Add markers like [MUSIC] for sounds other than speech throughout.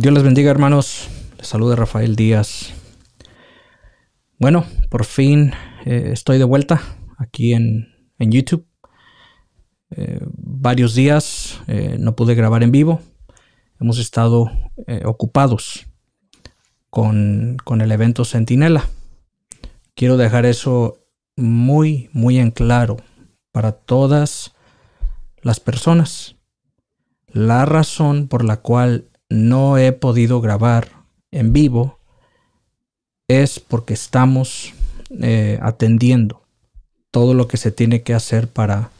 Dios les bendiga hermanos, les saluda Rafael Díaz. Bueno, por fin eh, estoy de vuelta aquí en, YouTube. Eh, varios días eh, no pude grabar en vivo, hemos estado ocupados con, con el evento Centinela. Quiero dejar eso muy, muy en claro para todas las personas. La razón por la cual no he podido grabar en vivo es porque estamos eh, atendiendo todo lo que se tiene que hacer para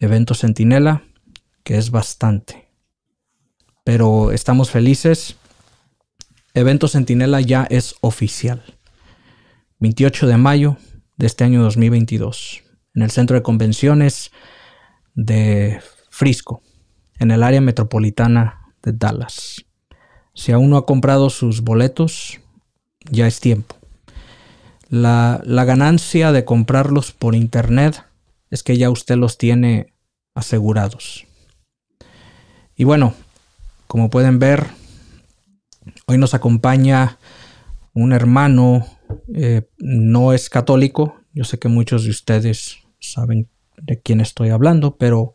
evento Centinela, que es bastante. Pero estamos felices. Evento Centinela ya es oficial. 28 de mayo de este año 2022, en el centro de convenciones de Frisco, en el área metropolitana de Dallas. Si aún no ha comprado sus boletos, ya es tiempo. La, ganancia de comprarlos por internet es que ya usted los tiene asegurados. Y bueno, como pueden ver, hoy nos acompaña un hermano, eh, no es católico, yo sé que muchos de ustedes saben de quién estoy hablando, pero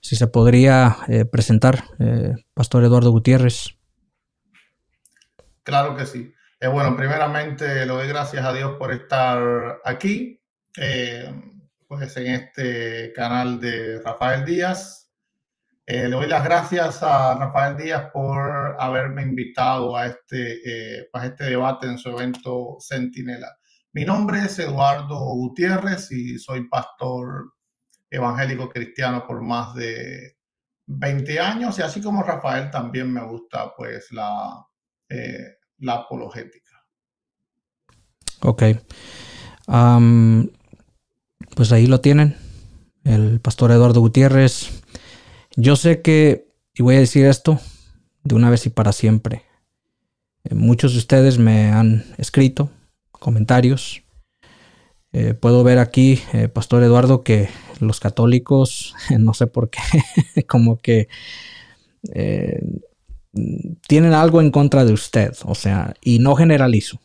si se podría eh, presentar, eh, Pastor Eduardo Gutiérrez. Claro que sí. Eh, bueno, primeramente le doy gracias a Dios por estar aquí, pues en este canal de Rafael Díaz. le doy las gracias a Rafael Díaz por haberme invitado a este, pues, este debate en su evento Centinela. Mi nombre es Eduardo Gutiérrez y soy pastor evangélico cristiano por más de 20 años y así como Rafael también me gusta pues la, eh, la apologética. Ok. pues ahí lo tienen, el pastor Eduardo Gutiérrez. Yo sé que, y voy a decir esto de una vez y para siempre, eh, muchos de ustedes me han escrito comentarios. Eh, puedo ver aquí, Pastor Eduardo, que los católicos, [LAUGHS] no sé por qué, [LAUGHS] como que eh, tienen algo en contra de usted. O sea, y no generalizo,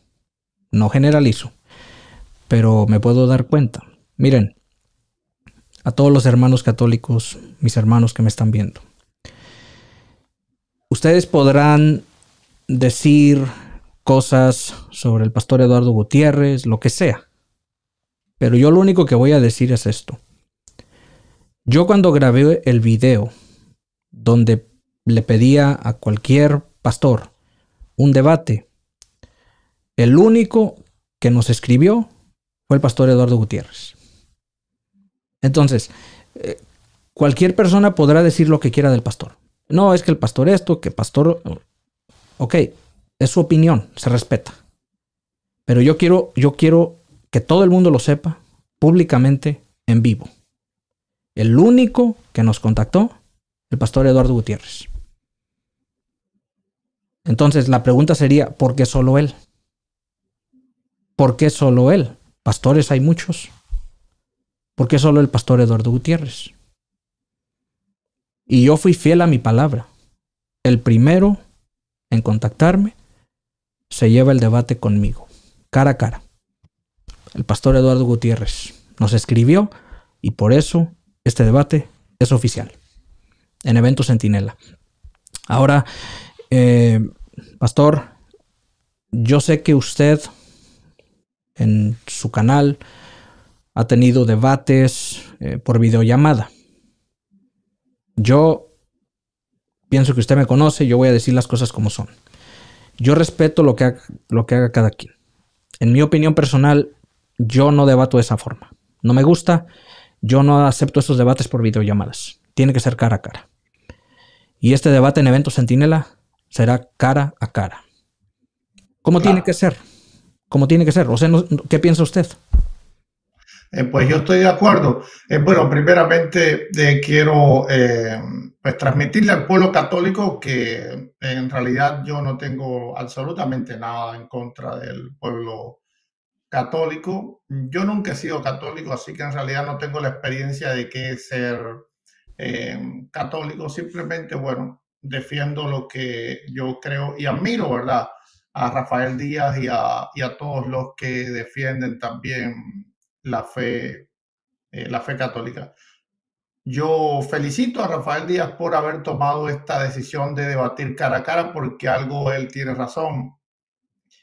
no generalizo, pero me puedo dar cuenta. Miren, a todos los hermanos católicos, mis hermanos que me están viendo, ustedes podrán decir cosas sobre el pastor Eduardo Gutiérrez, lo que sea. Pero yo lo único que voy a decir es esto. Yo cuando grabé el video donde le pedía a cualquier pastor un debate, el único que nos escribió fue el pastor Eduardo Gutiérrez. Entonces, eh, cualquier persona podrá decir lo que quiera del pastor. No, es que el pastor esto, que el pastor... Ok, es su opinión, se respeta. Pero yo quiero, yo quiero que todo el mundo lo sepa públicamente en vivo. El único que nos contactó, el pastor Eduardo Gutiérrez. Entonces la pregunta sería, ¿por qué solo él? ¿Por qué solo él? Pastores hay muchos. ¿Por qué solo el pastor Eduardo Gutiérrez? Y yo fui fiel a mi palabra. El primero en contactarme se lleva el debate conmigo, cara a cara. El pastor Eduardo Gutiérrez nos escribió y por eso este debate es oficial en Evento Centinela. Ahora, eh, Pastor, yo sé que usted en su canal ha tenido debates eh, por videollamada. Yo pienso que usted me conoce, yo voy a decir las cosas como son. Yo respeto lo que lo que haga cada quien. En mi opinión personal, yo no debato de esa forma. No me gusta, yo no acepto estos debates por videollamadas. Tiene que ser cara a cara. Y este debate en Evento Centinela será cara a cara. ¿Cómo tiene que ser? ¿Cómo tiene que ser? O ¿qué piensa usted? Eh, pues yo estoy de acuerdo. Eh, bueno, primeramente eh, quiero pues, transmitirle al pueblo católico que en realidad yo no tengo absolutamente nada en contra del pueblo católico. Yo nunca he sido católico, así que en realidad no tengo la experiencia de qué es ser eh, católico. Simplemente, bueno, defiendo lo que yo creo y admiro, ¿verdad? A Rafael Díaz y a, y a todos los que defienden también la fe, eh, la fe católica. Yo felicito a Rafael Díaz por haber tomado esta decisión de debatir cara a cara porque algo él tiene razón.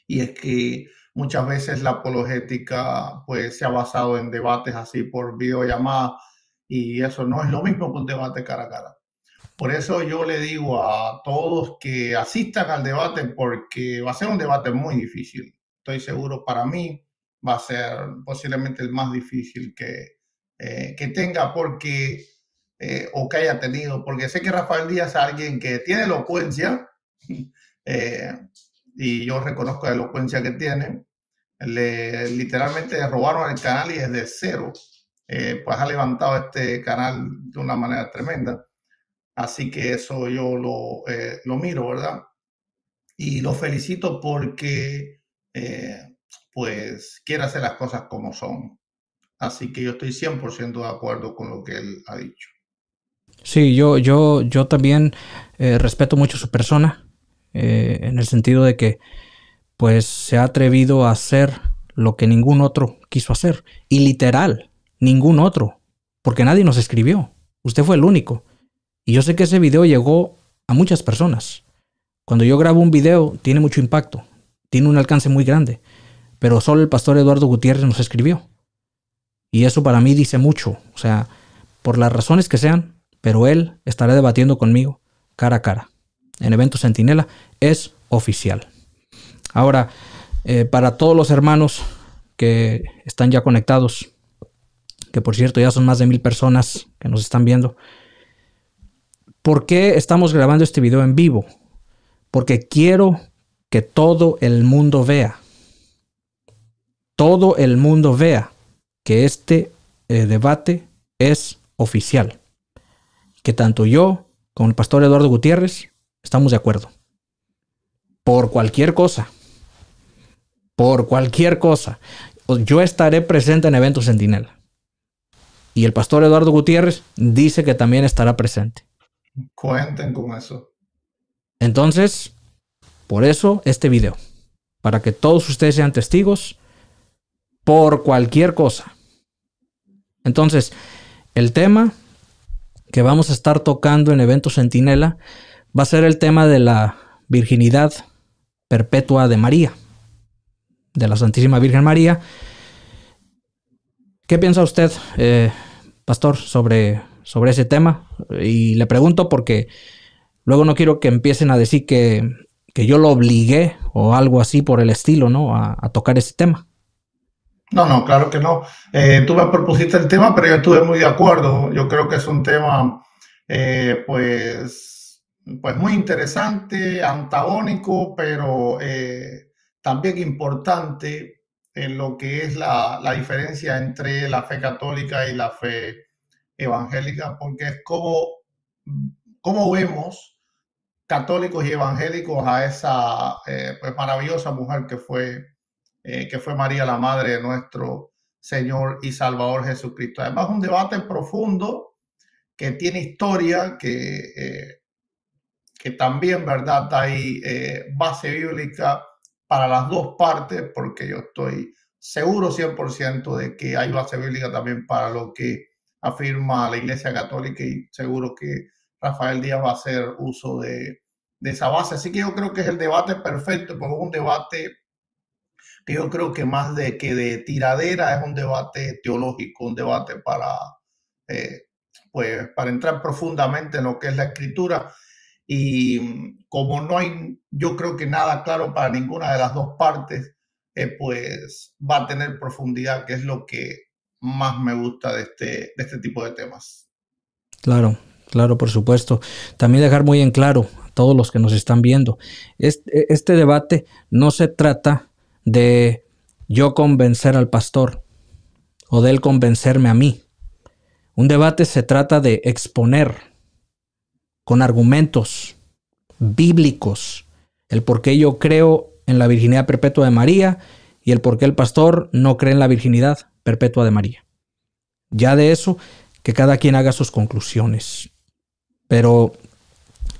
Y es que Muchas veces la apologética pues, se ha basado en debates así por videollamada y eso no es lo mismo que un debate cara a cara. Por eso yo le digo a todos que asistan al debate porque va a ser un debate muy difícil. Estoy seguro para mí va a ser posiblemente el más difícil que, eh, que tenga porque eh, o que haya tenido, porque sé que Rafael Díaz es alguien que tiene elocuencia, [LAUGHS] eh, y yo reconozco la elocuencia que tiene. Le, literalmente robaron el canal y desde cero, eh, pues ha levantado este canal de una manera tremenda. Así que eso yo lo, eh, lo miro, ¿verdad? Y lo felicito porque, eh, pues, quiere hacer las cosas como son. Así que yo estoy 100% de acuerdo con lo que él ha dicho. Sí, yo, yo, yo también respeto mucho su persona, eh, en el sentido de que pues se ha atrevido a hacer lo que ningún otro quiso hacer. Y literal, ningún otro, porque nadie nos escribió. Usted fue el único. Y yo sé que ese video llegó a muchas personas. Cuando yo grabo un video, tiene mucho impacto, tiene un alcance muy grande, pero solo el pastor Eduardo Gutiérrez nos escribió. Y eso para mí dice mucho, o sea, por las razones que sean, pero él estará debatiendo conmigo cara a cara en Evento Centinela es oficial. Ahora, eh, para todos los hermanos que están ya conectados, que por cierto ya son más de mil personas que nos están viendo, ¿por qué estamos grabando este video en vivo? Porque quiero que todo el mundo vea, todo el mundo vea que este eh, debate es oficial, que tanto yo como el pastor Eduardo Gutiérrez Estamos de acuerdo. Por cualquier cosa. Por cualquier cosa. Yo estaré presente en eventos Centinela. Y el pastor Eduardo Gutiérrez dice que también estará presente. Cuenten con eso. Entonces, por eso este video. Para que todos ustedes sean testigos por cualquier cosa. Entonces, el tema que vamos a estar tocando en eventos Centinela va a ser el tema de la virginidad perpetua de María, de la Santísima Virgen María. ¿Qué piensa usted, eh, pastor, sobre, sobre ese tema? Y le pregunto porque luego no quiero que empiecen a decir que, yo lo obligué o algo así por el estilo, ¿no? A, tocar ese tema. No, no, claro que no. Eh, tú me propusiste el tema, pero yo estuve muy de acuerdo. Yo creo que es un tema, eh, pues, pues muy interesante, antagónico, pero eh, también importante en lo que es la, diferencia entre la fe católica y la fe evangélica, porque es como, como vemos católicos y evangélicos a esa eh, pues, maravillosa mujer que fue, eh, que fue María la Madre de nuestro Señor y Salvador Jesucristo. Además, un debate profundo que tiene historia, que que también, ¿verdad? Hay eh, base bíblica para las dos partes, porque yo estoy seguro 100% de que hay base bíblica también para lo que afirma la Iglesia Católica y seguro que Rafael Díaz va a hacer uso de, esa base. Así que yo creo que es el debate perfecto, porque es un debate que yo creo que más de que de tiradera es un debate teológico, un debate para, eh, pues, para entrar profundamente en lo que es la escritura. Y mm, como no hay, yo creo que nada claro para ninguna de las dos partes, eh, pues va a tener profundidad, que es lo que más me gusta de este, este tipo de temas. Claro, claro, por supuesto. También dejar muy en claro a todos los que nos están viendo, este, este debate no se trata de yo convencer al pastor o de él convencerme a mí. Un debate se trata de exponer con argumentos bíblicos, el por qué yo creo en la virginidad perpetua de María y el por qué el pastor no cree en la virginidad perpetua de María. Ya de eso, que cada quien haga sus conclusiones. Pero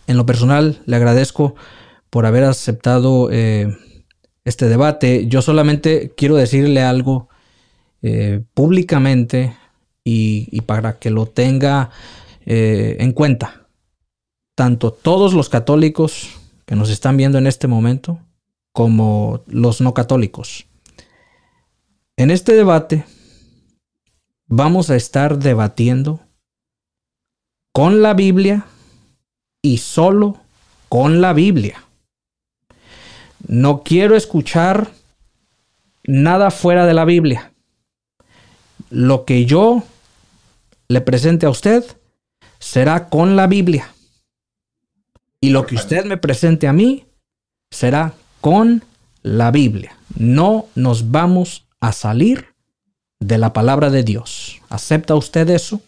en lo personal, le agradezco por haber aceptado eh, este debate. Yo solamente quiero decirle algo eh, públicamente y, para que lo tenga eh, en cuenta tanto todos los católicos que nos están viendo en este momento como los no católicos. En este debate vamos a estar debatiendo con la Biblia y solo con la Biblia. No quiero escuchar nada fuera de la Biblia. Lo que yo le presente a usted será con la Biblia. Y lo que usted me presente a mí será con la Biblia. No nos vamos a salir de la palabra de Dios. ¿Acepta usted eso?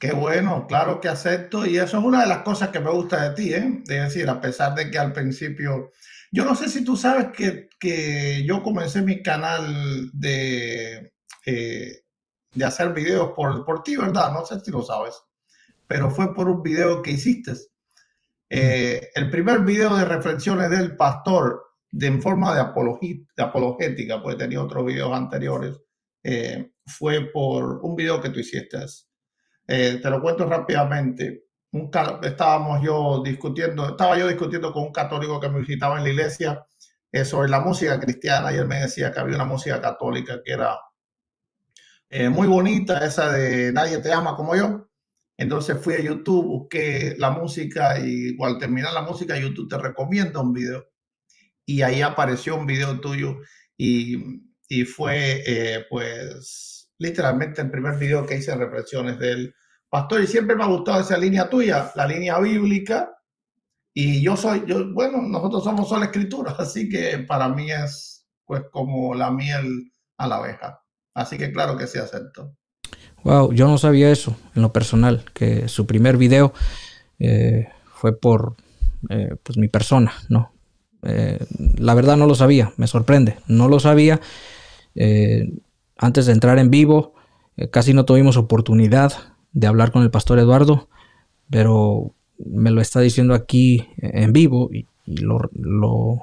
Qué bueno, claro que acepto. Y eso es una de las cosas que me gusta de ti, ¿eh? Es decir, a pesar de que al principio... Yo no sé si tú sabes que, que yo comencé mi canal de, eh, de hacer videos por, por ti, ¿verdad? No sé si lo sabes, pero fue por un video que hiciste. Eh, el primer video de reflexiones del pastor de, en forma de, apologética, porque tenía otros videos anteriores, eh, fue por un video que tú hiciste. Eh, te lo cuento rápidamente. estábamos yo discutiendo, estaba yo discutiendo con un católico que me visitaba en la iglesia eh, sobre la música cristiana y él me decía que había una música católica que era muy bonita, esa de Nadie te ama como yo. Entonces fui a YouTube, busqué la música y al terminar la música YouTube te recomienda un video. Y ahí apareció un video tuyo y, fue eh, pues literalmente el primer video que hice en reflexiones del pastor. Y siempre me ha gustado esa línea tuya, la línea bíblica. Y yo soy, yo, bueno, nosotros somos solo escritura, [LAUGHS] así que para mí es pues como la miel a la abeja. Así que claro que se acepto. Wow, yo no sabía eso en lo personal, que su primer video eh, fue por eh, pues mi persona, ¿no? Eh, la verdad no lo sabía, me sorprende, no lo sabía. antes de entrar en vivo, casi no tuvimos oportunidad de hablar con el pastor Eduardo, pero me lo está diciendo aquí en vivo y, lo,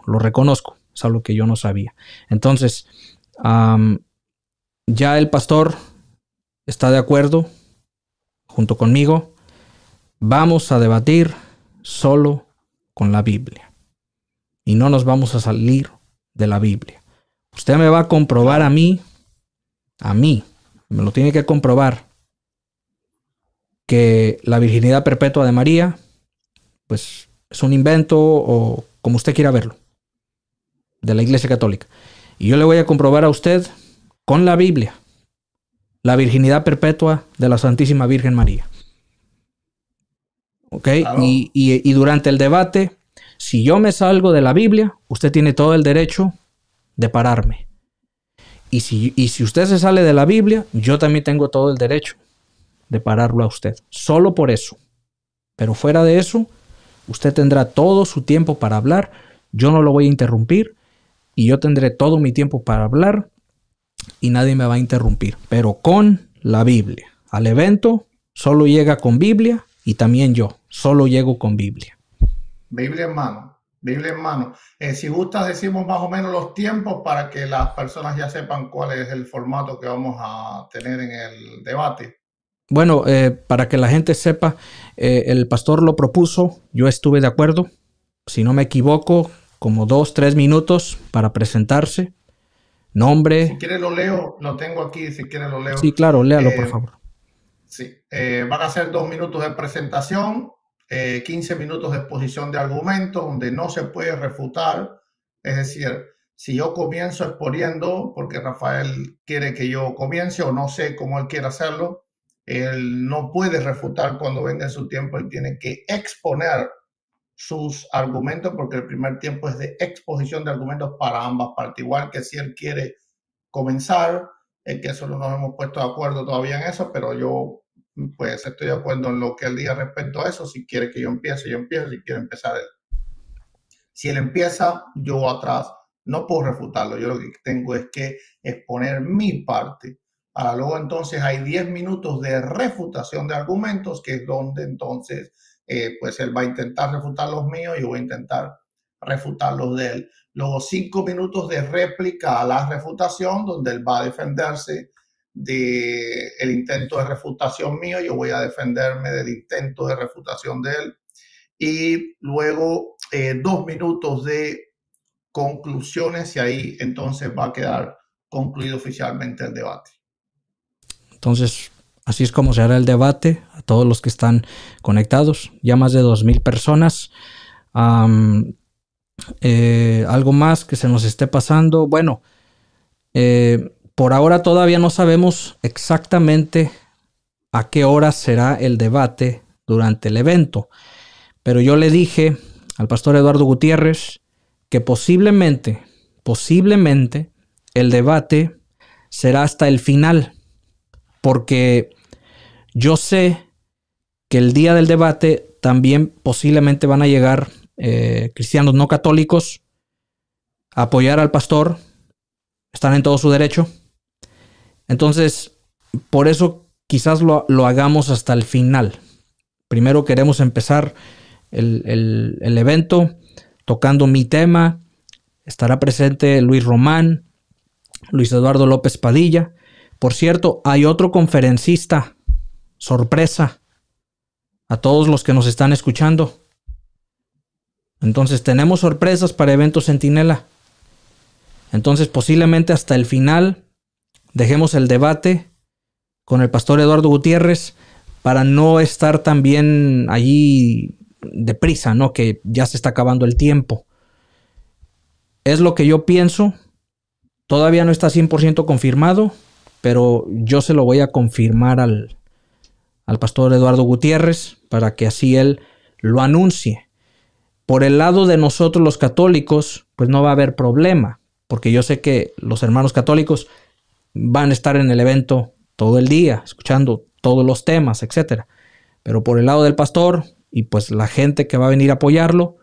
reconozco, es algo que yo no sabía. Entonces, ya el pastor está de acuerdo junto conmigo? Vamos a debatir solo con la Biblia. Y no nos vamos a salir de la Biblia. Usted me va a comprobar a mí, a mí, me lo tiene que comprobar, que la virginidad perpetua de María, pues es un invento o como usted quiera verlo, de la Iglesia Católica. Y yo le voy a comprobar a usted con la Biblia la virginidad perpetua de la Santísima Virgen María. ¿Ok? Y, durante el debate, si yo me salgo de la Biblia, usted tiene todo el derecho de pararme. Y si, y si, usted se sale de la Biblia, yo también tengo todo el derecho de pararlo a usted. Solo por eso. Pero fuera de eso, usted tendrá todo su tiempo para hablar. Yo no lo voy a interrumpir. Y yo tendré todo mi tiempo para hablar y nadie me va a interrumpir, pero con la Biblia. Al evento solo llega con Biblia y también yo, solo llego con Biblia. Biblia en mano, Biblia en mano. Eh, si gustas decimos más o menos los tiempos para que las personas ya sepan cuál es el formato que vamos a tener en el debate. Bueno, eh, para que la gente sepa, eh, el pastor lo propuso, yo estuve de acuerdo, si no me equivoco, como dos, tres minutos para presentarse, nombre. Si quiere lo leo, lo tengo aquí, si quiere lo leo. Sí, claro, léalo, por eh, favor. Sí, eh, van a ser dos minutos de presentación, 15 eh, minutos de exposición de argumentos, donde no se puede refutar. Es decir, si yo comienzo exponiendo, porque Rafael quiere que yo comience o no sé cómo él quiere hacerlo, él no puede refutar cuando venga su tiempo, él tiene que exponer sus argumentos, porque el primer tiempo es de exposición de argumentos para ambas partes. Igual que si él quiere comenzar, es que eso no nos hemos puesto de acuerdo todavía en eso, pero yo pues estoy de acuerdo en lo que él diga respecto a eso. Si quiere que yo empiece, yo empiezo. Si quiere empezar él. Si él empieza, yo atrás no puedo refutarlo. Yo lo que tengo es que exponer mi parte. Para luego entonces hay 10 minutos de refutación de argumentos, que es donde entonces eh, pues él va a intentar refutar los míos, yo voy a intentar refutar los de él. Luego cinco minutos de réplica a la refutación, donde él va a defenderse del el intento de refutación mío, yo voy a defenderme del intento de refutación de él. Y luego eh, dos minutos de conclusiones y ahí entonces va a quedar concluido oficialmente el debate. Entonces, así es como se hará el debate todos los que están conectados, ya más de 2.000 personas. Eh, algo más que se nos esté pasando. Bueno, eh, por ahora todavía no sabemos exactamente a qué hora será el debate durante el evento. Pero yo le dije al pastor Eduardo Gutiérrez que posiblemente, posiblemente el debate será hasta el final. Porque yo sé el día del debate también posiblemente van a llegar eh, cristianos no católicos a apoyar al pastor. Están en todo su derecho. Entonces, por eso quizás lo, hagamos hasta el final. Primero queremos empezar el evento tocando mi tema. Estará presente Luis Román, Luis Eduardo López Padilla. Por cierto, hay otro conferencista, sorpresa, a todos los que nos están escuchando. Entonces tenemos sorpresas para Evento Centinela. Entonces posiblemente hasta el final dejemos el debate con el pastor Eduardo Gutiérrez para no estar también allí deprisa, ¿no? Que ya se está acabando el tiempo. Es lo que yo pienso. Todavía no está 100% confirmado, pero yo se lo voy a confirmar al, al pastor Eduardo Gutiérrez para que así él lo anuncie. Por el lado de nosotros los católicos, pues no va a haber problema, porque yo sé que los hermanos católicos van a estar en el evento todo el día, escuchando todos los temas, etc. Pero por el lado del pastor y pues la gente que va a venir a apoyarlo,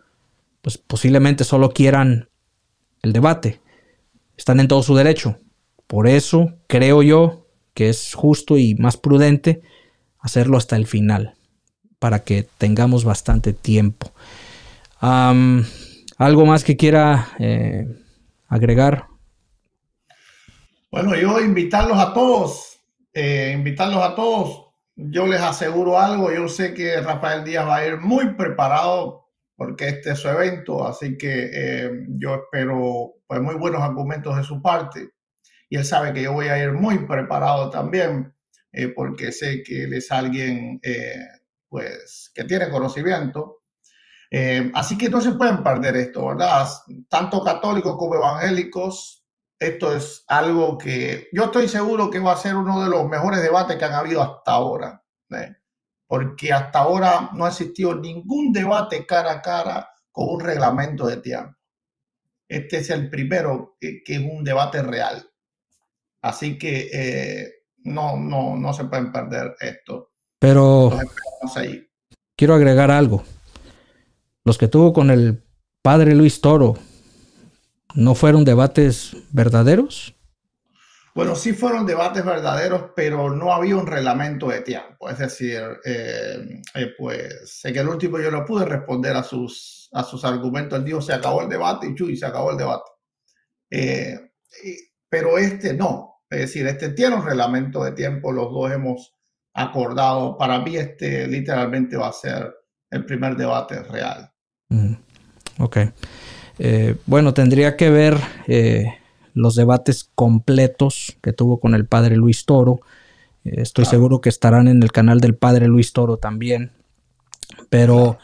pues posiblemente solo quieran el debate. Están en todo su derecho. Por eso creo yo que es justo y más prudente hacerlo hasta el final para que tengamos bastante tiempo. ¿Algo más que quiera eh, agregar? Bueno, yo invitarlos a todos, eh, invitarlos a todos. Yo les aseguro algo, yo sé que Rafael Díaz va a ir muy preparado porque este es su evento, así que eh, yo espero pues, muy buenos argumentos de su parte. Y él sabe que yo voy a ir muy preparado también eh, porque sé que él es alguien eh, pues, que tiene conocimiento. Eh, así que no se pueden perder esto, ¿verdad? Tanto católicos como evangélicos, esto es algo que yo estoy seguro que va a ser uno de los mejores debates que han habido hasta ahora, porque hasta ahora no ha existido ningún debate cara a cara con un reglamento de tiempo. Este es el primero que, que es un debate real. Así que no, no, no se pueden perder esto. Pero quiero agregar algo. Los que tuvo con el padre Luis Toro, ¿no fueron debates verdaderos? Bueno, sí fueron debates verdaderos, pero no había un reglamento de tiempo. Es decir, eh, eh, pues sé que el último yo no pude responder a sus, a sus argumentos. Él dijo, se acabó el debate y chuy, se acabó el debate. Eh, pero este no. Es decir, este tiene un reglamento de tiempo, los dos hemos acordado. Para mí este literalmente va a ser el primer debate real. Mm, ok. Eh, bueno, tendría que ver eh, los debates completos que tuvo con el padre Luis Toro. Eh, estoy seguro que estarán en el canal del padre Luis Toro también. Pero,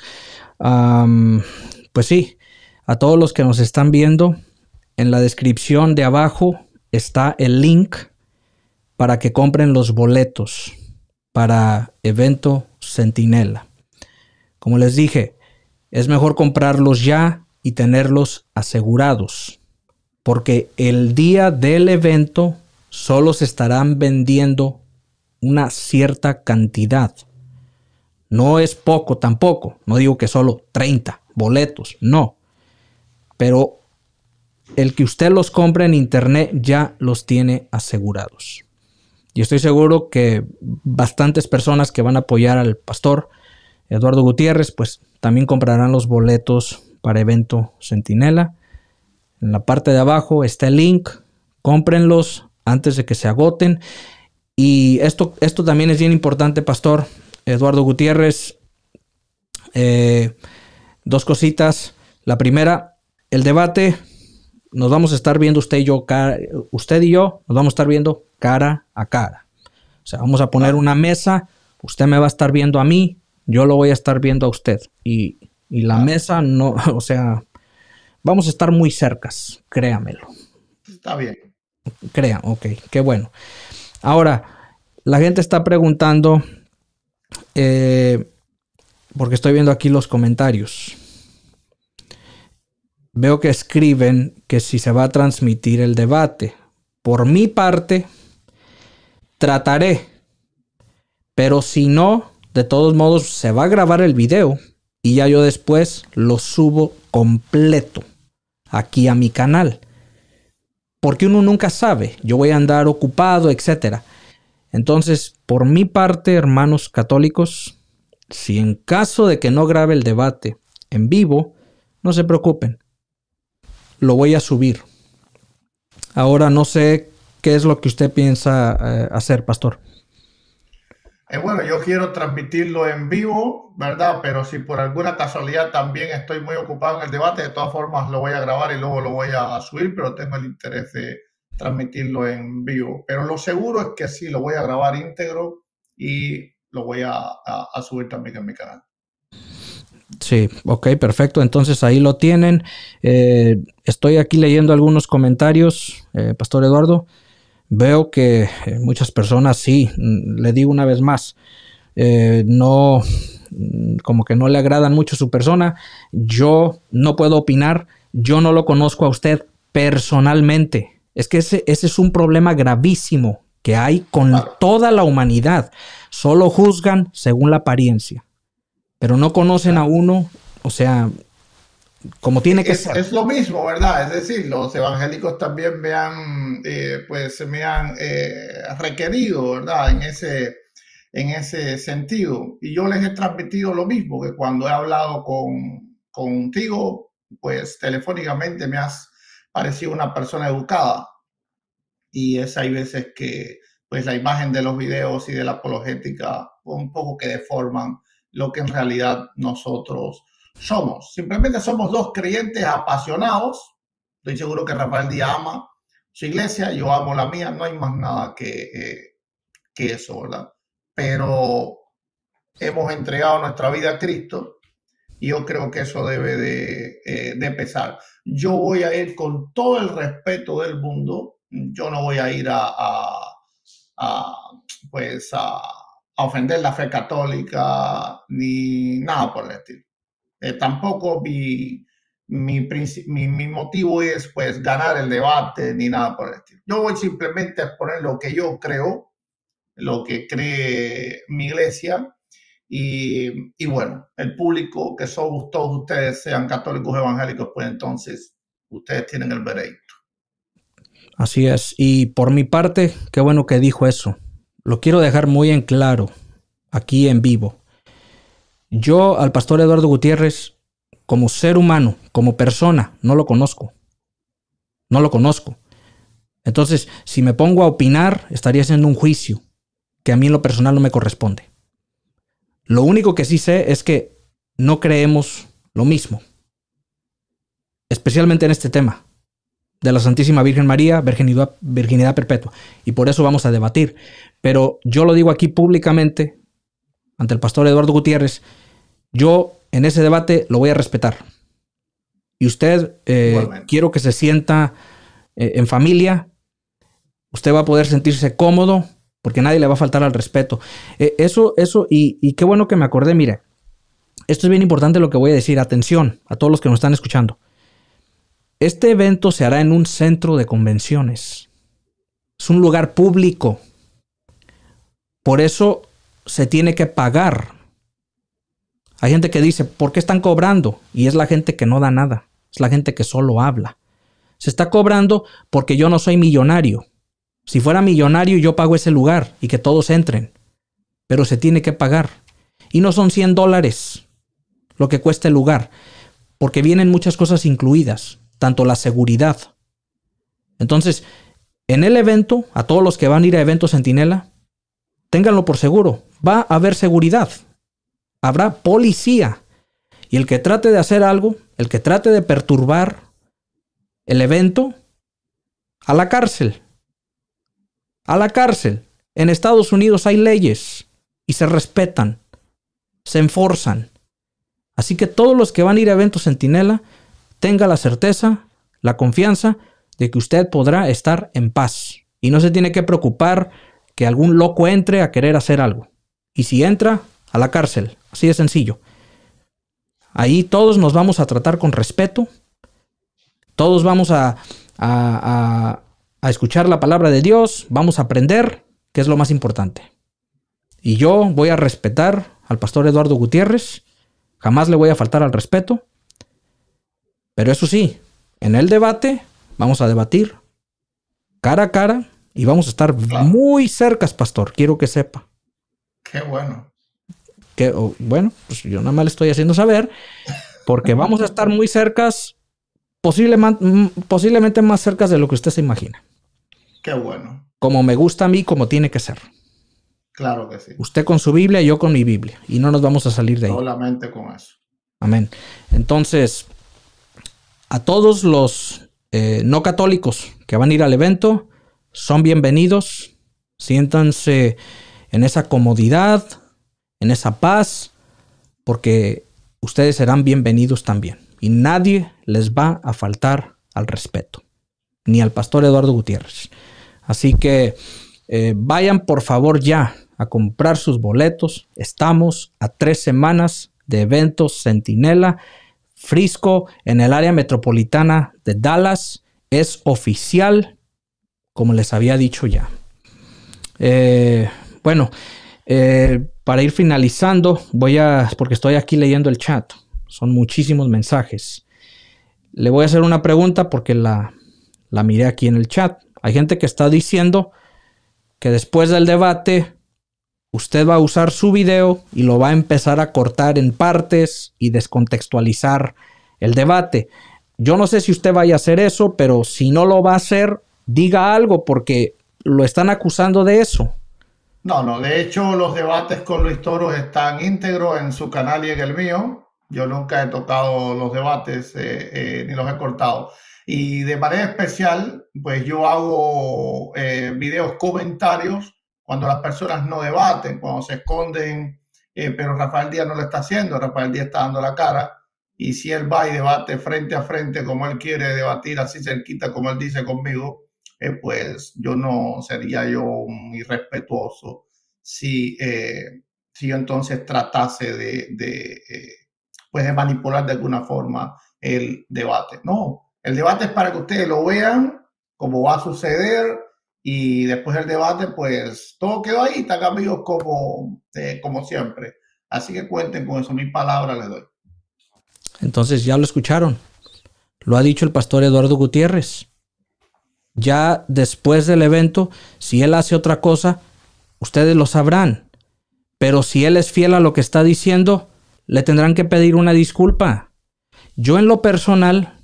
pues sí, a todos los que nos están viendo, en la descripción de abajo está el link para que compren los boletos para evento Centinela. Como les dije, es mejor comprarlos ya y tenerlos asegurados, porque el día del evento solo se estarán vendiendo una cierta cantidad. No es poco tampoco, no digo que solo 30 boletos, no. Pero el que usted los compre en internet ya los tiene asegurados. Y estoy seguro que bastantes personas que van a apoyar al pastor Eduardo Gutiérrez, pues también comprarán los boletos para evento Centinela. En la parte de abajo está el link, cómprenlos antes de que se agoten. Y esto, esto también es bien importante, Pastor Eduardo Gutiérrez. Eh, dos cositas. La primera, el debate nos vamos a estar viendo usted y yo, cara, usted y yo, nos vamos a estar viendo cara a cara. O sea, vamos a poner una mesa, usted me va a estar viendo a mí, yo lo voy a estar viendo a usted. Y, y la mesa no, [LAUGHS] o sea, vamos a estar muy cercas, créamelo. Está bien. Crea, ok, qué bueno. Ahora, la gente está preguntando, eh, porque estoy viendo aquí los comentarios veo que escriben que si se va a transmitir el debate. Por mi parte, trataré. Pero si no, de todos modos, se va a grabar el video y ya yo después lo subo completo aquí a mi canal. Porque uno nunca sabe, yo voy a andar ocupado, etc. Entonces, por mi parte, hermanos católicos, si en caso de que no grabe el debate en vivo, no se preocupen, lo voy a subir. Ahora no sé qué es lo que usted piensa eh, hacer, pastor. Eh, bueno, yo quiero transmitirlo en vivo, ¿verdad? Pero si por alguna casualidad también estoy muy ocupado en el debate, de todas formas lo voy a grabar y luego lo voy a subir, pero tengo el interés de transmitirlo en vivo. Pero lo seguro es que sí, lo voy a grabar íntegro y lo voy a subir también en mi canal. Sí, ok, perfecto. Entonces ahí lo tienen. Eh, estoy aquí leyendo algunos comentarios, eh, Pastor Eduardo. Veo que eh, muchas personas, sí, mm, le digo una vez más, no, mm, como que no le agradan mucho su persona. Yo no puedo opinar, yo no lo conozco a usted personalmente. Es que ese, ese es un problema gravísimo que hay con toda la humanidad. Solo juzgan según la apariencia pero no conocen a uno, o sea, como tiene que ser. Es lo mismo, ¿verdad? Es decir, los evangélicos también me han, eh, pues, me han eh, requerido, ¿verdad? En ese, en ese sentido. Y yo les he transmitido lo mismo, que cuando he hablado con, contigo, pues telefónicamente me has parecido una persona educada. Y es, hay veces que pues la imagen de los videos y de la apologética un poco que deforman lo que en realidad nosotros somos. Simplemente somos dos creyentes apasionados. Estoy seguro que Rafael Díaz ama su iglesia, yo amo la mía, no hay más nada que, eh, eso, ¿verdad? Pero hemos entregado nuestra vida a Cristo y yo creo que eso debe eh, de, pesar. Yo voy a ir con todo el respeto del mundo, yo no voy a ir a pues a ofender la fe católica ni nada por el estilo. Eh, tampoco mi, mi, motivo es pues ganar el debate ni nada por el estilo. Yo voy simplemente a exponer lo que yo creo, lo que cree mi iglesia y, y bueno, el público que son todos ustedes sean católicos evangélicos, pues entonces ustedes tienen el veredicto. Así es. Y por mi parte, qué bueno que dijo eso lo quiero dejar muy en claro, aquí en vivo. Yo al pastor Eduardo Gutiérrez, como ser humano, como persona, no lo conozco. No lo conozco. Entonces, si me pongo a opinar, estaría haciendo un juicio que a mí en lo personal no me corresponde. Lo único que sí sé es que no creemos lo mismo. Especialmente en este tema de la Santísima Virgen María, virginidad, virginidad perpetua. Y por eso vamos a debatir. Pero yo lo digo aquí públicamente, ante el pastor Eduardo Gutiérrez, yo en ese debate lo voy a respetar. Y usted, eh, quiero que se sienta eh, en familia, usted va a poder sentirse cómodo, porque nadie le va a faltar al respeto. Eh, eso, eso, y, y qué bueno que me acordé, mire, esto es bien importante lo que voy a decir, atención a todos los que nos están escuchando. Este evento se hará en un centro de convenciones. Es un lugar público. Por eso se tiene que pagar. Hay gente que dice, ¿por qué están cobrando? Y es la gente que no da nada, es la gente que solo habla. Se está cobrando porque yo no soy millonario. Si fuera millonario yo pago ese lugar y que todos entren, pero se tiene que pagar. Y no son 100 dólares lo que cuesta el lugar, porque vienen muchas cosas incluidas, tanto la seguridad. Entonces, en el evento, a todos los que van a ir a evento Centinela, Ténganlo por seguro. Va a haber seguridad. Habrá policía. Y el que trate de hacer algo, el que trate de perturbar el evento, a la cárcel. A la cárcel. En Estados Unidos hay leyes y se respetan, se enforzan. Así que todos los que van a ir a eventos Centinela, tenga la certeza, la confianza de que usted podrá estar en paz y no se tiene que preocupar que algún loco entre a querer hacer algo. Y si entra, a la cárcel. Así de sencillo. Ahí todos nos vamos a tratar con respeto. Todos vamos a, a, escuchar la palabra de Dios. Vamos a aprender, que es lo más importante. Y yo voy a respetar al pastor Eduardo Gutiérrez. Jamás le voy a faltar al respeto. Pero eso sí, en el debate vamos a debatir cara a cara y vamos a estar muy cercas, pastor. Quiero que sepa. Qué bueno. bueno, pues yo nada más le estoy haciendo saber, porque vamos a estar muy cercas, posiblemente, posiblemente más cercas de lo que usted se imagina. Qué bueno. Como me gusta a mí, como tiene que ser. Claro que sí. Usted con su Biblia, yo con mi Biblia. Y no nos vamos a salir de ahí. Solamente con eso. Amén. Entonces, a todos los eh, no católicos que van a ir al evento, son bienvenidos, siéntanse en esa comodidad, en esa paz, porque ustedes serán bienvenidos también. Y nadie les va a faltar al respeto, ni al pastor Eduardo Gutiérrez. Así que eh, vayan por favor ya a comprar sus boletos. Estamos a tres semanas de eventos Centinela, Frisco, en el área metropolitana de Dallas. Es oficial, como les había dicho ya. Eh, bueno, eh, para ir finalizando, voy a, porque estoy aquí leyendo el chat, son muchísimos mensajes. Le voy a hacer una pregunta porque la, la miré aquí en el chat. Hay gente que está diciendo que después del debate usted va a usar su video y lo va a empezar a cortar en partes y descontextualizar el debate. Yo no sé si usted vaya a hacer eso, pero si no lo va a hacer, diga algo porque lo están acusando de eso. No, no, de hecho los debates con Luis Toros están íntegros en su canal y en el mío. Yo nunca he tocado los debates eh, eh, ni los he cortado. Y de manera especial, pues yo hago eh, videos comentarios cuando las personas no debaten, cuando se esconden, pero Rafael Díaz no lo está haciendo, Rafael Díaz está dando la cara. Y si él va y debate frente a frente como él quiere debatir, así cerquita como él dice conmigo, eh, pues yo no sería yo irrespetuoso respetuoso eh, si, yo entonces tratase de, eh, pues, de manipular de alguna forma el debate. No, el debate es para que ustedes lo vean, cómo va a suceder, y después del debate, pues todo quedó ahí, está amigos como, como siempre. Así que cuenten con eso, mis palabras les doy. Entonces ya lo escucharon. Lo ha dicho el pastor Eduardo Gutiérrez. Ya después del evento, si él hace otra cosa, ustedes lo sabrán. Pero si él es fiel a lo que está diciendo, le tendrán que pedir una disculpa. Yo en lo personal,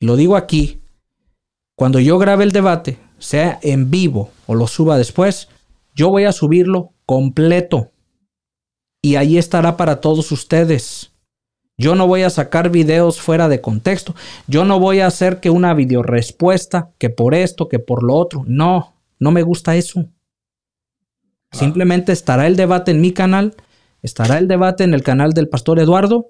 lo digo aquí, cuando yo grabe el debate, sea en vivo o lo suba después, yo voy a subirlo completo. Y ahí estará para todos ustedes. Yo no voy a sacar videos fuera de contexto. Yo no voy a hacer que una video respuesta, que por esto, que por lo otro. No, no me gusta eso. Simplemente estará el debate en mi canal, estará el debate en el canal del pastor Eduardo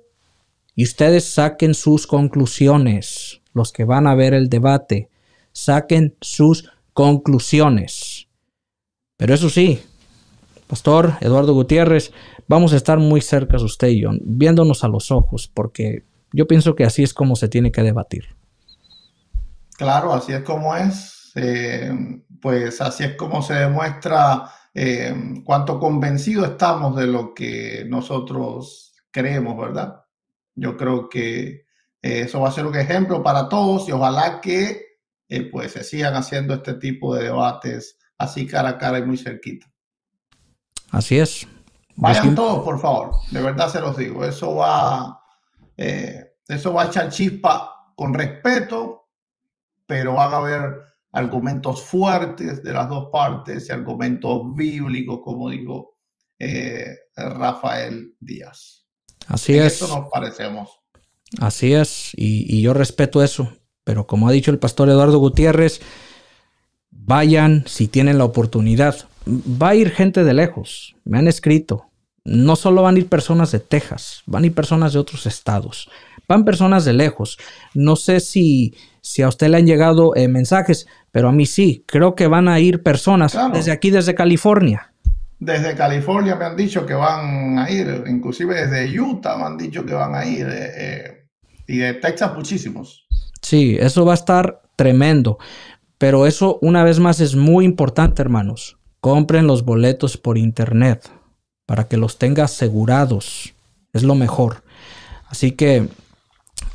y ustedes saquen sus conclusiones. Los que van a ver el debate, saquen sus conclusiones. Pero eso sí, Pastor Eduardo Gutiérrez, vamos a estar muy cerca de usted y yo, viéndonos a los ojos, porque yo pienso que así es como se tiene que debatir. Claro, así es como es. Eh, pues así es como se demuestra eh, cuánto convencidos estamos de lo que nosotros creemos, ¿verdad? Yo creo que eh, eso va a ser un ejemplo para todos y ojalá que pues se sigan haciendo este tipo de debates así cara a cara y muy cerquita. Así es. Vayan todos, por favor. De verdad se los digo. Eso va, eh, eso va a echar chispa con respeto, pero van a haber argumentos fuertes de las dos partes y argumentos bíblicos, como dijo eh, Rafael Díaz. Así es. Eso nos parecemos. Así es, y, y, yo respeto eso, pero como ha dicho el pastor Eduardo Gutiérrez, vayan si tienen la oportunidad. Va a ir gente de lejos, me han escrito. No solo van a ir personas de Texas, van a ir personas de otros estados, van personas de lejos. No sé si, si a usted le han llegado eh, mensajes, pero a mí sí, creo que van a ir personas desde aquí, desde California. Desde California me han dicho que van a ir, inclusive desde Utah me han dicho que van a ir, eh, eh, y de Texas muchísimos. Sí, eso va a estar tremendo. Pero eso una vez más es muy importante, hermanos. Compren los boletos por internet para que los tenga asegurados. Es lo mejor. Así que,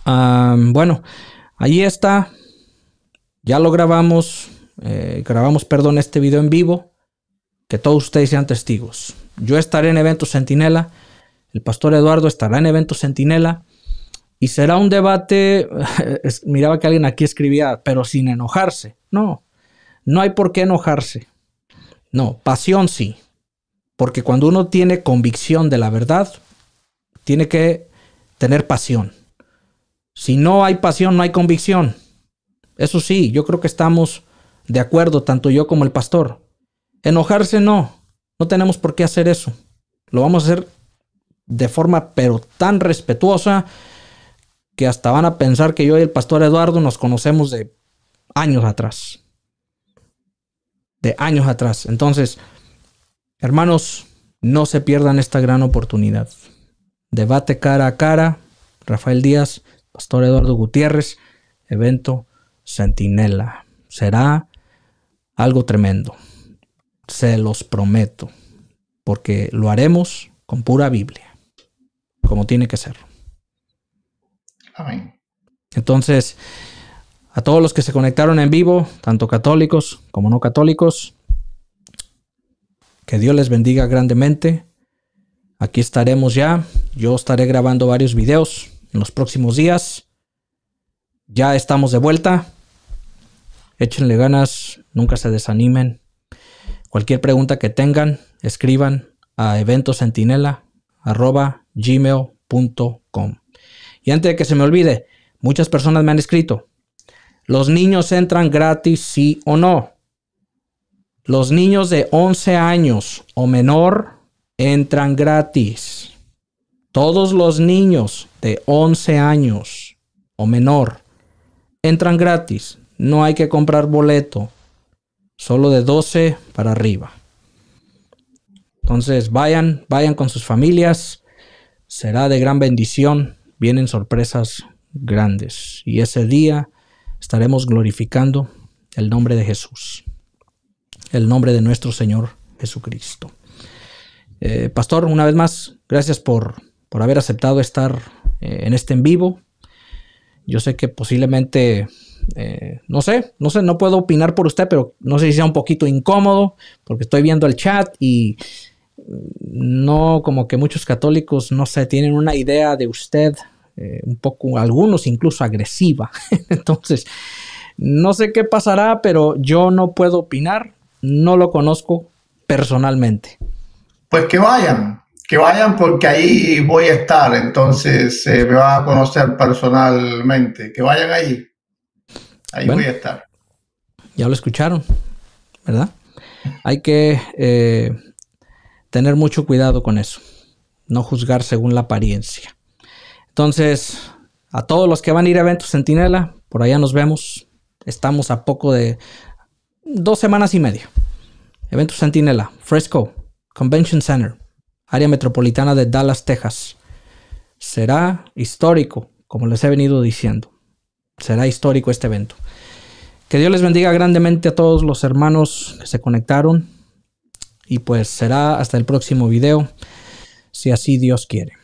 bueno, ahí está. Ya lo grabamos. Eh, grabamos, perdón, este video en vivo. Que todos ustedes sean testigos. Yo estaré en Evento Centinela. El pastor Eduardo estará en Evento Centinela. Y será un debate. [LAUGHS] miraba que alguien aquí escribía, pero sin enojarse. No, no hay por qué enojarse. No, pasión sí. Porque cuando uno tiene convicción de la verdad, tiene que tener pasión. Si no hay pasión, no hay convicción. Eso sí, yo creo que estamos de acuerdo, tanto yo como el pastor. Enojarse no, no tenemos por qué hacer eso. Lo vamos a hacer de forma pero tan respetuosa que hasta van a pensar que yo y el pastor Eduardo nos conocemos de años atrás. De años atrás. Entonces, hermanos, no se pierdan esta gran oportunidad. Debate cara a cara. Rafael Díaz, Pastor Eduardo Gutiérrez, evento Centinela. Será algo tremendo. Se los prometo. Porque lo haremos con pura Biblia. Como tiene que ser. Amén. Entonces, a todos los que se conectaron en vivo, tanto católicos como no católicos. Que Dios les bendiga grandemente. Aquí estaremos ya. Yo estaré grabando varios videos en los próximos días. Ya estamos de vuelta. Échenle ganas, nunca se desanimen. Cualquier pregunta que tengan, escriban a com. Y antes de que se me olvide, muchas personas me han escrito ¿Los niños entran gratis, sí o no? Los niños de 11 años o menor entran gratis. Todos los niños de 11 años o menor entran gratis. No hay que comprar boleto. Solo de 12 para arriba. Entonces vayan, vayan con sus familias. Será de gran bendición. Vienen sorpresas grandes. Y ese día estaremos glorificando el nombre de Jesús, el nombre de nuestro Señor Jesucristo. Eh, pastor, una vez más, gracias por, haber aceptado estar eh, en este en vivo. Yo sé que posiblemente, eh, no sé, no sé, no puedo opinar por usted, pero no sé si sea un poquito incómodo, porque estoy viendo el chat y no como que muchos católicos, no sé, tienen una idea de usted eh, un poco, algunos incluso agresiva. [LAUGHS] Entonces, no sé qué pasará, pero yo no puedo opinar, no lo conozco personalmente. Pues que vayan, que vayan porque ahí voy a estar, entonces se eh, me va a conocer personalmente, que vayan ahí ahí voy a estar. Ya lo escucharon, ¿verdad? Hay que eh, tener mucho cuidado con eso, no juzgar según la apariencia. Entonces, a todos los que van a ir a eventos Centinela, por allá nos vemos. Estamos a poco de dos semanas y media. Eventos Centinela, Fresco, Convention Center, área metropolitana de Dallas, Texas. Será histórico, como les he venido diciendo. Será histórico este evento. Que Dios les bendiga grandemente a todos los hermanos que se conectaron. Y pues será hasta el próximo video, si así Dios quiere.